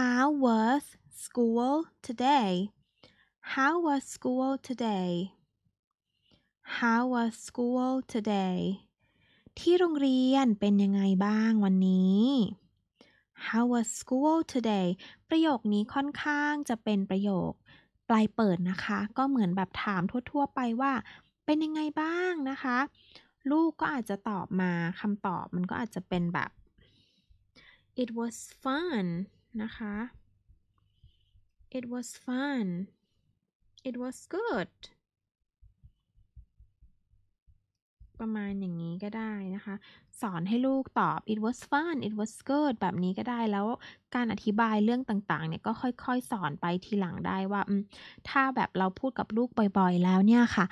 How was school today How was school today How was school today ที่โรงเรียนเป็นยังไงบ้างวันนี้ How was school today ประโยคนี้ค่อนข้างจะเป็นประโยค ปลายเปิดนะคะ ก็เหมือนแบบถามทั่วๆไปว่า เป็นยังไงบ้างนะคะ ลูกก็อาจจะตอบมาคำตอบมันก็อาจจะเป็นแบบ It was fun นะคะ it was fun it was good ประมาณอย่างนี้ก็ได้นะคะ สอนให้ลูกตอบ it was fun it was good แบบนี้ก็ได้แล้วการอธิบายเรื่องต่างๆเนี่ยก็ค่อยๆสอนไปทีหลังได้ว่าถ้าแบบเราพูดกับลูกบ่อยๆแล้วเนี่ยค่ะ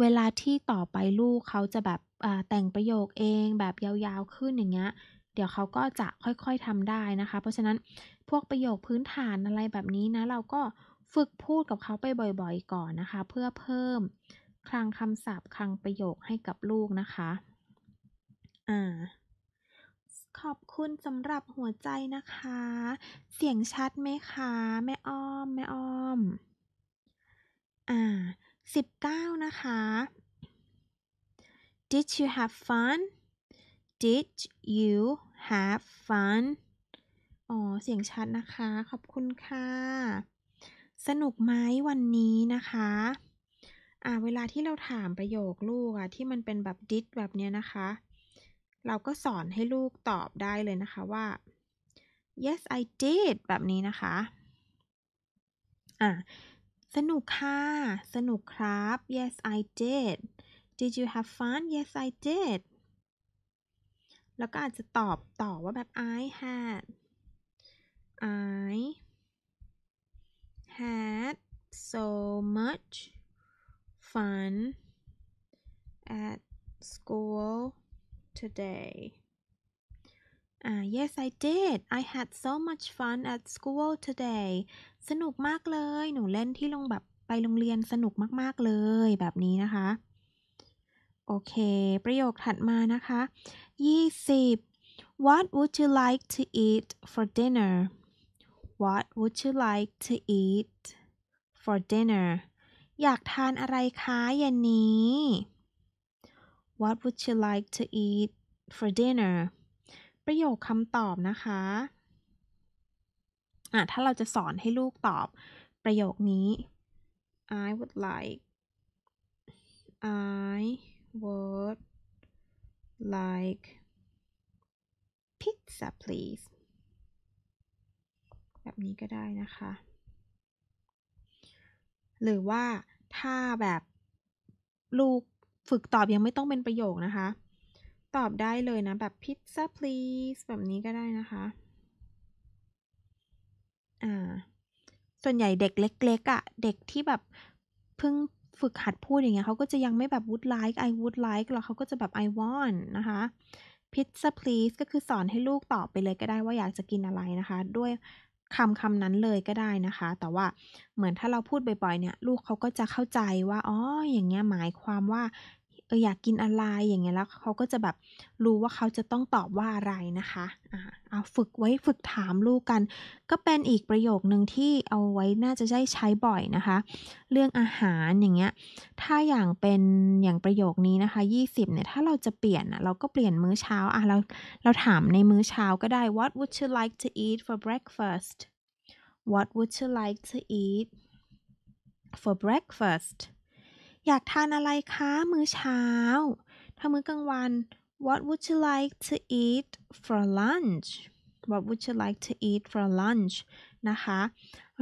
เวลาที่ต่อไปลูกเขาจะแบบแต่งประโยคเองแบบยาวๆขึ้นอย่างเงี้ยดี๋ยวเขาก็จะค่อยๆทำได้นะคะ เพราะฉะนั้นพวกประโยคพื้นฐานอะไรแบบนี้นะ เราก็ฝึกพูดกับเขาไปบ่อยๆก่อนนะคะ เพื่อเพิ่มคลังคำศัพท์คลังประโยคให้กับลูกนะคะ อ่า ขอบคุณสำหรับหัวใจนะคะ เสียงชัดไหมคะ แม่อ้อม แม่อ้อม อ่าสิบเก้านะคะ Did you have fun? Did you have fun อ๋อ เสียงชัดนะคะ ขอบคุณค่ะสนุกไหมวันนี้นะคะ อ่าเวลาที่เราถามประโยคลูกอะที่มันเป็นแบบ did แบบเนี้ยนะคะ เราก็สอนให้ลูกตอบได้เลยนะคะว่า yes I did แบบนี้นะคะ อ่าสนุกค่ะสนุกครับ yes I did did you have fun yes I did แล้วก็อาจจะตอบต่อว่าแบบ I had I had so much fun at school today u h yes I did I had so much fun at school today สนุกมากเลย หนูเล่นที่โรงแบบไปโรงเรียนสนุกมาก ๆ เลยแบบนี้นะคะโอเค ประโยคถัดมานะคะ 20 What would you like to eat for dinner What would you like to eat for dinner อยากทานอะไรคะเย็นนี้ What would you like to eat for dinner ประโยคคำตอบนะคะอ่ะถ้าเราจะสอนให้ลูกตอบประโยคนี้ I would like I w o l d like pizza please แบบนี้ก็ได้นะคะ หรือว่าถ้าแบบ ลูกฝึกตอบยังไม่ต้องเป็นประโยคนะคะ ตอบได้เลยนะ แบบ pizza please แบบนี้ก็ได้นะคะ อ่า ส่วนใหญ่เด็กเล็กๆอะ่ะเด็กที่แบบเพิ่งฝึกหัดพูดอย่างเงี้ยเขาก็จะยังไม่แบบ would like I would like หรอกเขาก็จะแบบ I want นะคะ pizza please ก็คือสอนให้ลูกตอบไปเลยก็ได้ว่าอยากจะกินอะไรนะคะ ด้วยคำคำนั้นเลยก็ได้นะคะ แต่ว่าเหมือนถ้าเราพูดบ่อยๆเนี่ย ลูกเขาก็จะเข้าใจว่า อ๋ออย่างเงี้ยหมายความว่าเอออยากกินอะไรอย่างเงี้ยแล้วเขาก็จะแบบรู้ว่าเขาจะต้องตอบว่าอะไรนะคะอ่าเอาฝึกไว้ฝึกถามลูกกัน ก็เป็นอีกประโยคหนึ่งที่เอาไว้น่าจะได้ใช้บ่อยนะคะ เรื่องอาหารอย่างเงี้ยถ้าอย่างเป็นอย่างประโยคนี้นะคะ20เนี่ยถ้าเราจะเปลี่ยนเราก็เปลี่ยนมื้อเช้า อ่ะเรา เราถามในมื้อเช้าก็ได้ What would you like to eat for breakfast What would you like to eat for breakfast อยากทานอะไรคะ มื้อเช้า ถ้ามื้อกลางวัน What would you like to eat for lunch What would you like to eat for lunch นะคะ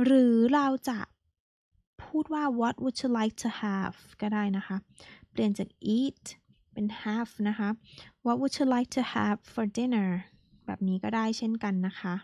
หรือเราจะพูดว่า What would you like to have ก็ได้นะคะ เปลี่ยนจาก eat เป็น have นะคะ What would you like to have for dinner แบบนี้ก็ได้เช่นกันนะคะ